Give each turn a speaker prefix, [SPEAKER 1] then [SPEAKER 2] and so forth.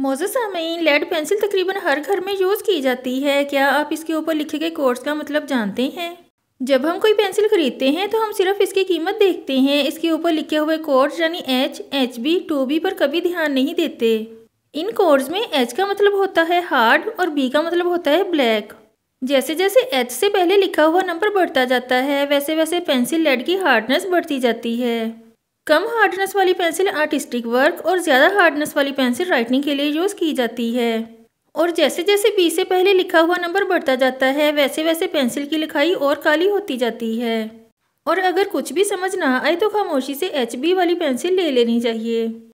[SPEAKER 1] मौजूद सामीन lead pencil तकरीबन हर घर में यूज़ की जाती है क्या आप इसके ऊपर लिखे गए कोर्स का मतलब जानते हैं जब हम कोई पेंसिल खरीदते हैं तो हम सिर्फ इसकी कीमत देखते हैं इसके ऊपर लिखे हुए कोर्स यानी H H B two B पर कभी ध्यान नहीं देते इन कोर्स में एच का मतलब होता है हार्ड और बी का मतलब होता है ब्लैक जैसे जैसे एच से पहले लिखा हुआ नंबर बढ़ता जाता है वैसे वैसे पेंसिल लेड की हार्डनेस बढ़ती जाती है कम हार्डनेस वाली पेंसिल आर्टिस्टिक वर्क और ज़्यादा हार्डनेस वाली पेंसिल राइटिंग के लिए यूज़ की जाती है और जैसे जैसे बी से पहले लिखा हुआ नंबर बढ़ता जाता है वैसे वैसे पेंसिल की लिखाई और काली होती जाती है और अगर कुछ भी समझ ना आए तो खामोशी से एच बी वाली पेंसिल ले लेनी चाहिए